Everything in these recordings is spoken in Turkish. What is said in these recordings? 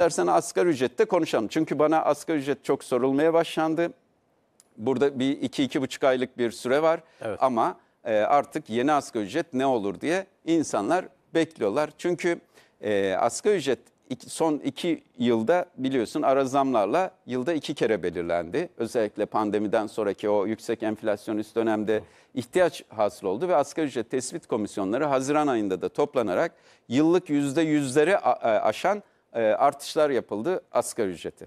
İstersen asgari ücrette konuşalım. Çünkü bana asgari ücret çok sorulmaya başlandı. Burada bir iki, iki buçuk aylık bir süre var. Evet. Ama e, artık yeni asgari ücret ne olur diye insanlar bekliyorlar. Çünkü e, asgari ücret iki, son iki yılda biliyorsun ara zamlarla yılda iki kere belirlendi. Özellikle pandemiden sonraki o yüksek enflasyon üst dönemde ihtiyaç hasıl oldu ve asgari ücret tespit komisyonları Haziran ayında da toplanarak yıllık yüzde yüzleri e, aşan e, artışlar yapıldı asgari ücreti.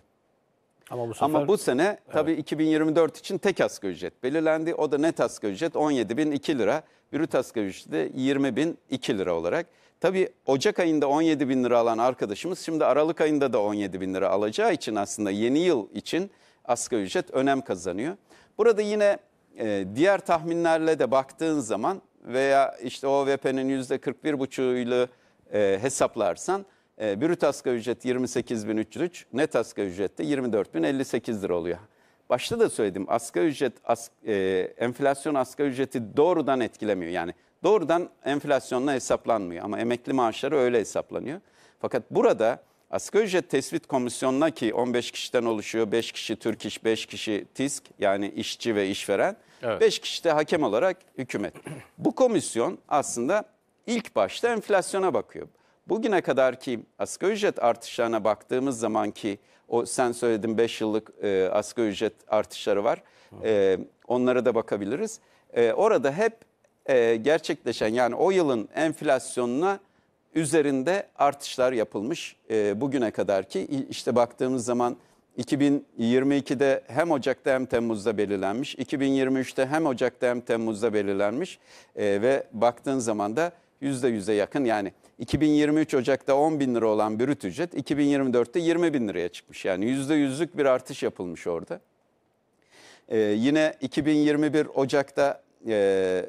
Ama bu, sefer, Ama bu sene evet. tabii 2024 için tek asgari ücret belirlendi. O da net asgari ücret 17.002 lira. Brüt asgari ücreti de 20.002 lira olarak. Tabii Ocak ayında 17 bin lira alan arkadaşımız şimdi Aralık ayında da 17 bin lira alacağı için aslında yeni yıl için asgari ücret önem kazanıyor. Burada yine e, diğer tahminlerle de baktığın zaman veya işte OVP'nin %41,5'ünü e, hesaplarsan e, brüt asgari ücret 28.303, net asgari ücret de 24.058 lira oluyor. Başta da söyledim asgari ücret, as, e, enflasyon asgari ücreti doğrudan etkilemiyor. Yani doğrudan enflasyonla hesaplanmıyor ama emekli maaşları öyle hesaplanıyor. Fakat burada asgari ücret tespit komisyonuna ki 15 kişiden oluşuyor, 5 kişi Türk İş, 5 kişi TİSK yani işçi ve işveren, evet. 5 kişi de hakem olarak hükümet. Bu komisyon aslında ilk başta enflasyona bakıyor. Bugüne kadar ki asgari ücret artışlarına baktığımız zaman ki o sen söyledin 5 yıllık e, asgari ücret artışları var. E, onlara da bakabiliriz. E, orada hep e, gerçekleşen yani o yılın enflasyonuna üzerinde artışlar yapılmış e, bugüne kadar ki işte baktığımız zaman 2022'de hem Ocak'ta hem Temmuz'da belirlenmiş. 2023'te hem Ocak'ta hem Temmuz'da belirlenmiş. E, ve baktığın zaman da %100'e yakın yani 2023 Ocak'ta 10 bin lira olan brüt ücret 2024'te 20 bin liraya çıkmış. Yani %100'lük bir artış yapılmış orada. Ee, yine 2021 Ocak'ta e,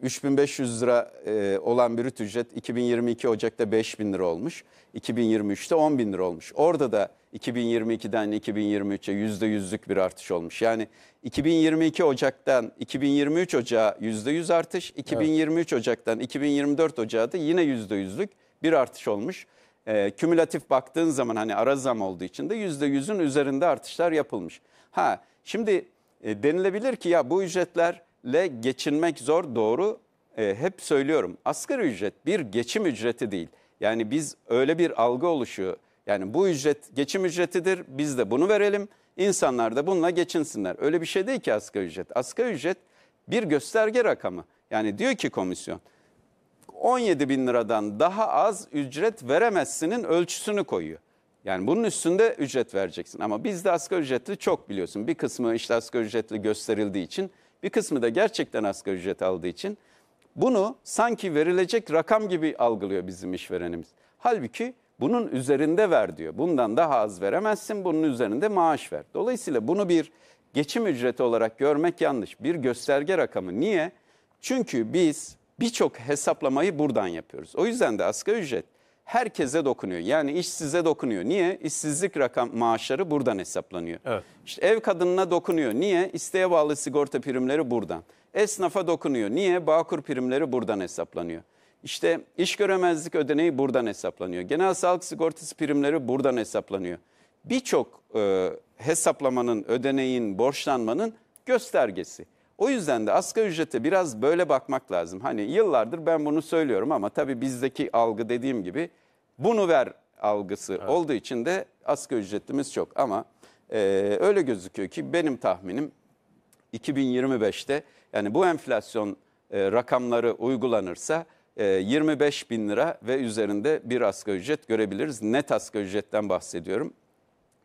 3500 lira e, olan bir ücret 2022 Ocak'ta 5000 lira olmuş. 2023'te 10 bin lira olmuş. Orada da 2022'den 2023'e yüzde yüzlük bir artış olmuş. Yani 2022 Ocak'tan 2023 yüzde yüz artış, 2023 evet. Ocak'tan 2024 Ocağa da yine yüzlük bir artış olmuş. E, kümülatif baktığın zaman hani ara zam olduğu için de yüzde yüzün üzerinde artışlar yapılmış. Ha şimdi e, denilebilir ki ya bu ücretler ücretle geçinmek zor doğru. E, hep söylüyorum asgari ücret bir geçim ücreti değil. Yani biz öyle bir algı oluşuyor. Yani bu ücret geçim ücretidir biz de bunu verelim insanlar da bununla geçinsinler. Öyle bir şey değil ki asgari ücret. Asgari ücret bir gösterge rakamı. Yani diyor ki komisyon 17 bin liradan daha az ücret veremezsinin ölçüsünü koyuyor. Yani bunun üstünde ücret vereceksin ama biz de asgari ücretli çok biliyorsun. Bir kısmı işte asgari ücretli gösterildiği için bir kısmı da gerçekten asgari ücret aldığı için bunu sanki verilecek rakam gibi algılıyor bizim işverenimiz. Halbuki bunun üzerinde ver diyor. Bundan daha az veremezsin, bunun üzerinde maaş ver. Dolayısıyla bunu bir geçim ücreti olarak görmek yanlış. Bir gösterge rakamı. Niye? Çünkü biz birçok hesaplamayı buradan yapıyoruz. O yüzden de asgari ücret herkese dokunuyor. Yani iş size dokunuyor. Niye? İşsizlik rakam maaşları buradan hesaplanıyor. Evet. İşte ev kadınına dokunuyor. Niye? İsteğe bağlı sigorta primleri buradan. Esnafa dokunuyor. Niye? Bağkur primleri buradan hesaplanıyor. İşte iş göremezlik ödeneği buradan hesaplanıyor. Genel sağlık sigortası primleri buradan hesaplanıyor. Birçok e, hesaplamanın, ödeneğin, borçlanmanın göstergesi. O yüzden de asgari ücrete biraz böyle bakmak lazım. Hani yıllardır ben bunu söylüyorum ama tabii bizdeki algı dediğim gibi bunu ver algısı evet. olduğu için de asgari ücretimiz çok. Ama e, öyle gözüküyor ki benim tahminim 2025'te yani bu enflasyon e, rakamları uygulanırsa e, 25 bin lira ve üzerinde bir asgari ücret görebiliriz. Net asgari ücretten bahsediyorum.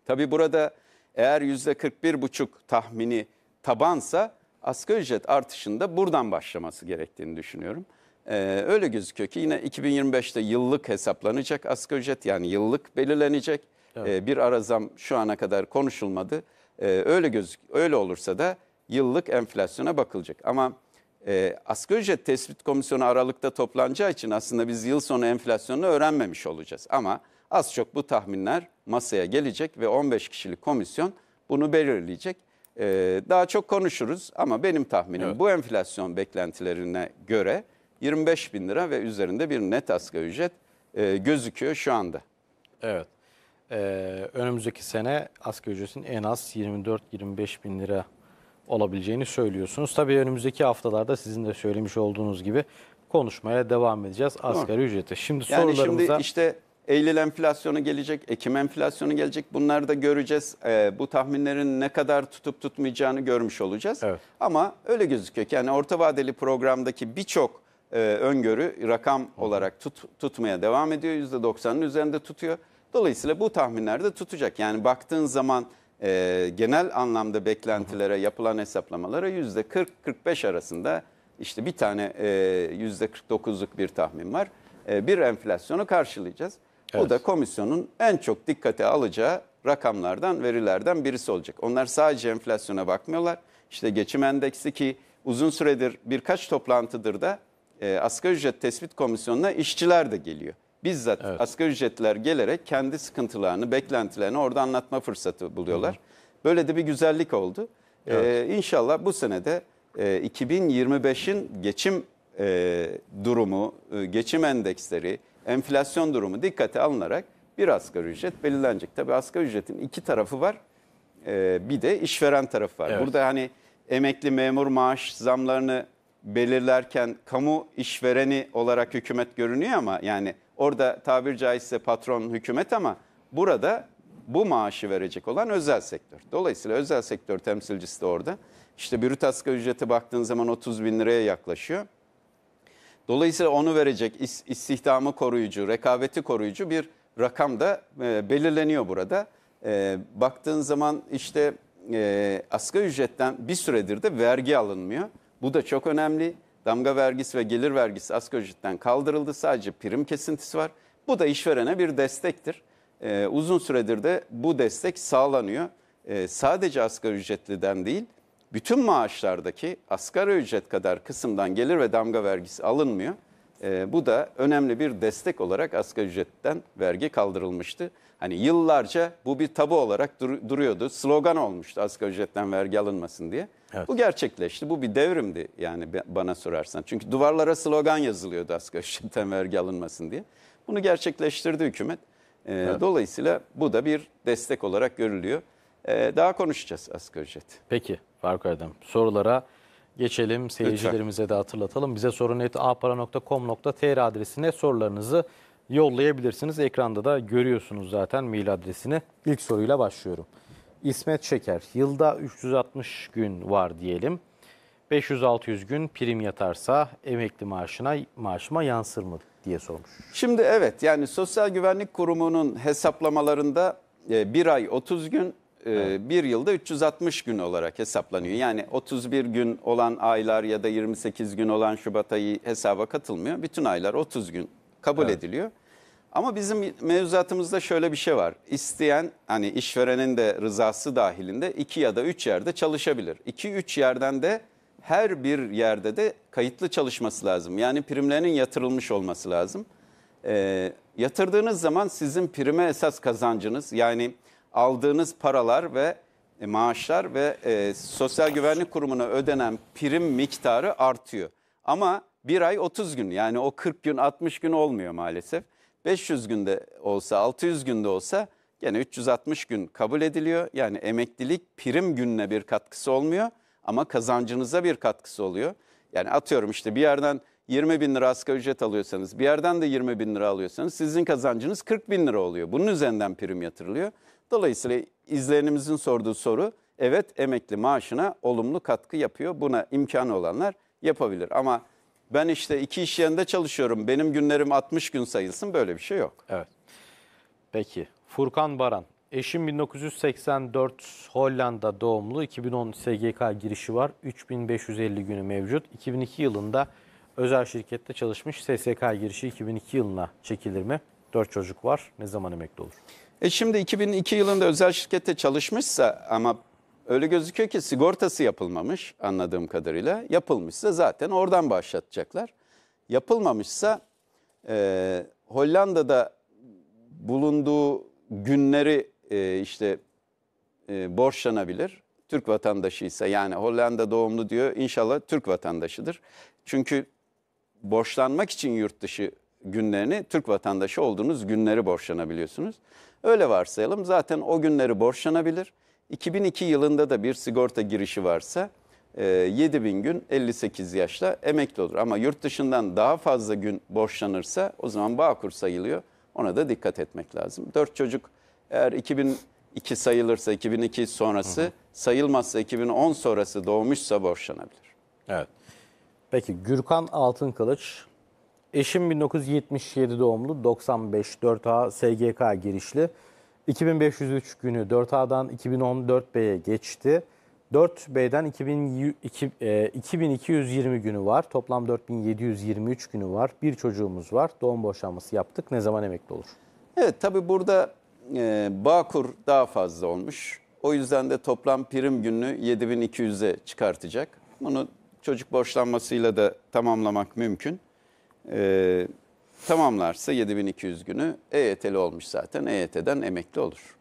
Tabii burada eğer %41,5 tahmini tabansa asgari ücret artışında buradan başlaması gerektiğini düşünüyorum. Ee, öyle gözüküyor ki yine 2025'te yıllık hesaplanacak asgari ücret yani yıllık belirlenecek. Evet. Ee, bir arazam şu ana kadar konuşulmadı. Ee, öyle gözük öyle olursa da yıllık enflasyona bakılacak. Ama e, asgari ücret tespit komisyonu Aralık'ta toplanacağı için aslında biz yıl sonu enflasyonunu öğrenmemiş olacağız. Ama az çok bu tahminler masaya gelecek ve 15 kişilik komisyon bunu belirleyecek. Ee, daha çok konuşuruz ama benim tahminim evet. bu enflasyon beklentilerine göre 25 bin lira ve üzerinde bir net asgari ücret e, gözüküyor şu anda. Evet. Ee, önümüzdeki sene asgari ücretin en az 24-25 bin lira olabileceğini söylüyorsunuz. Tabii önümüzdeki haftalarda sizin de söylemiş olduğunuz gibi konuşmaya devam edeceğiz asgari ücrete. Şimdi yani sorularımıza... Şimdi işte Eylül enflasyonu gelecek, Ekim enflasyonu gelecek. Bunları da göreceğiz. Ee, bu tahminlerin ne kadar tutup tutmayacağını görmüş olacağız. Evet. Ama öyle gözüküyor ki yani orta vadeli programdaki birçok e, öngörü rakam olarak tut, tutmaya devam ediyor. %90'ın üzerinde tutuyor. Dolayısıyla bu tahminler de tutacak. Yani baktığın zaman e, genel anlamda beklentilere yapılan hesaplamalara %40-45 arasında işte bir tane e, %49'luk bir tahmin var. E, bir enflasyonu karşılayacağız. Evet. Bu da komisyonun en çok dikkate alacağı rakamlardan, verilerden birisi olacak. Onlar sadece enflasyona bakmıyorlar. İşte geçim endeksi ki uzun süredir birkaç toplantıdır da e, asgari ücret tespit komisyonuna işçiler de geliyor. Bizzat evet. asgari ücretler gelerek kendi sıkıntılarını, beklentilerini orada anlatma fırsatı buluyorlar. Hı hı. Böyle de bir güzellik oldu. E, evet. Ee, inşallah bu senede e, 2025'in geçim e, durumu, e, geçim endeksleri, enflasyon durumu dikkate alınarak bir asgari ücret belirlenecek. Tabii asgari ücretin iki tarafı var. Ee, bir de işveren tarafı var. Evet. Burada hani emekli memur maaş zamlarını belirlerken kamu işvereni olarak hükümet görünüyor ama yani orada tabir caizse patron hükümet ama burada bu maaşı verecek olan özel sektör. Dolayısıyla özel sektör temsilcisi de orada. İşte brüt asgari ücrete baktığın zaman 30 bin liraya yaklaşıyor. Dolayısıyla onu verecek istihdamı koruyucu, rekabeti koruyucu bir rakam da e, belirleniyor burada. E, baktığın zaman işte e, asgari ücretten bir süredir de vergi alınmıyor. Bu da çok önemli. Damga vergisi ve gelir vergisi asgari ücretten kaldırıldı. Sadece prim kesintisi var. Bu da işverene bir destektir. E, uzun süredir de bu destek sağlanıyor. sadece asgari ücretliden değil, bütün maaşlardaki asgari ücret kadar kısımdan gelir ve damga vergisi alınmıyor. E, bu da önemli bir destek olarak asgari ücretten vergi kaldırılmıştı. Hani yıllarca bu bir tabu olarak dur duruyordu. Slogan olmuştu asgari ücretten vergi alınmasın diye. Evet. Bu gerçekleşti. Bu bir devrimdi yani bana sorarsan. Çünkü duvarlara slogan yazılıyordu asgari ücretten vergi alınmasın diye. Bunu gerçekleştirdi hükümet. E, evet. Dolayısıyla bu da bir destek olarak görülüyor. Ee, daha konuşacağız asgari ücret. Peki Faruk Erdem sorulara geçelim. Seyircilerimize de hatırlatalım. Bize sorun.apara.com.tr adresine sorularınızı yollayabilirsiniz. Ekranda da görüyorsunuz zaten mail adresini. İlk soruyla başlıyorum. İsmet Şeker, yılda 360 gün var diyelim. 500-600 gün prim yatarsa emekli maaşına maaşıma yansır mı diye sormuş. Şimdi evet yani Sosyal Güvenlik Kurumu'nun hesaplamalarında e, bir ay 30 gün, e, bir yılda 360 gün olarak hesaplanıyor. Yani 31 gün olan aylar ya da 28 gün olan Şubat ayı hesaba katılmıyor. Bütün aylar 30 gün kabul evet. ediliyor. Ama bizim mevzuatımızda şöyle bir şey var. İsteyen hani işverenin de rızası dahilinde iki ya da üç yerde çalışabilir. İki üç yerden de her bir yerde de kayıtlı çalışması lazım. Yani primlerinin yatırılmış olması lazım. E, yatırdığınız zaman sizin prime esas kazancınız yani aldığınız paralar ve e, maaşlar ve e, sosyal güvenlik kurumuna ödenen prim miktarı artıyor. Ama bir ay 30 gün yani o 40 gün 60 gün olmuyor maalesef. 500 günde olsa 600 günde olsa gene 360 gün kabul ediliyor. Yani emeklilik prim gününe bir katkısı olmuyor ama kazancınıza bir katkısı oluyor. Yani atıyorum işte bir yerden 20 bin lira asgari ücret alıyorsanız bir yerden de 20 bin lira alıyorsanız sizin kazancınız 40 bin lira oluyor. Bunun üzerinden prim yatırılıyor. Dolayısıyla izleyenimizin sorduğu soru evet emekli maaşına olumlu katkı yapıyor. Buna imkanı olanlar yapabilir ama ben işte iki iş yerinde çalışıyorum benim günlerim 60 gün sayılsın böyle bir şey yok. Evet peki Furkan Baran Eşim 1984 Hollanda doğumlu 2010 SGK girişi var. 3550 günü mevcut. 2002 yılında özel şirkette çalışmış SSK girişi 2002 yılına çekilir mi? 4 çocuk var. Ne zaman emekli olur? E şimdi 2002 yılında özel şirkette çalışmışsa ama öyle gözüküyor ki sigortası yapılmamış anladığım kadarıyla. Yapılmışsa zaten oradan başlatacaklar. Yapılmamışsa e, Hollanda'da bulunduğu günleri e, işte e, borçlanabilir. Türk vatandaşıysa yani Hollanda doğumlu diyor inşallah Türk vatandaşıdır. Çünkü borçlanmak için yurt dışı günlerini Türk vatandaşı olduğunuz günleri borçlanabiliyorsunuz. Öyle varsayalım zaten o günleri borçlanabilir. 2002 yılında da bir sigorta girişi varsa 7000 e, gün 58 yaşla emekli olur. Ama yurt dışından daha fazla gün borçlanırsa o zaman Bağkur sayılıyor. Ona da dikkat etmek lazım. 4 çocuk eğer 2002 sayılırsa 2002 sonrası sayılmazsa 2010 sonrası doğmuşsa borçlanabilir. Evet. Peki Gürkan Altınkılıç. Eşim 1977 doğumlu 95 4A SGK girişli. 2503 günü 4A'dan 2014B'ye geçti. 4B'den 2000, 2220 günü var. Toplam 4723 günü var. Bir çocuğumuz var. Doğum boşanması yaptık. Ne zaman emekli olur? Evet tabii burada e, Bağkur daha fazla olmuş. O yüzden de toplam prim günü 7200'e çıkartacak. Bunu Çocuk borçlanmasıyla da tamamlamak mümkün. Ee, tamamlarsa 7200 günü EYT'li olmuş zaten. EYT'den emekli olur.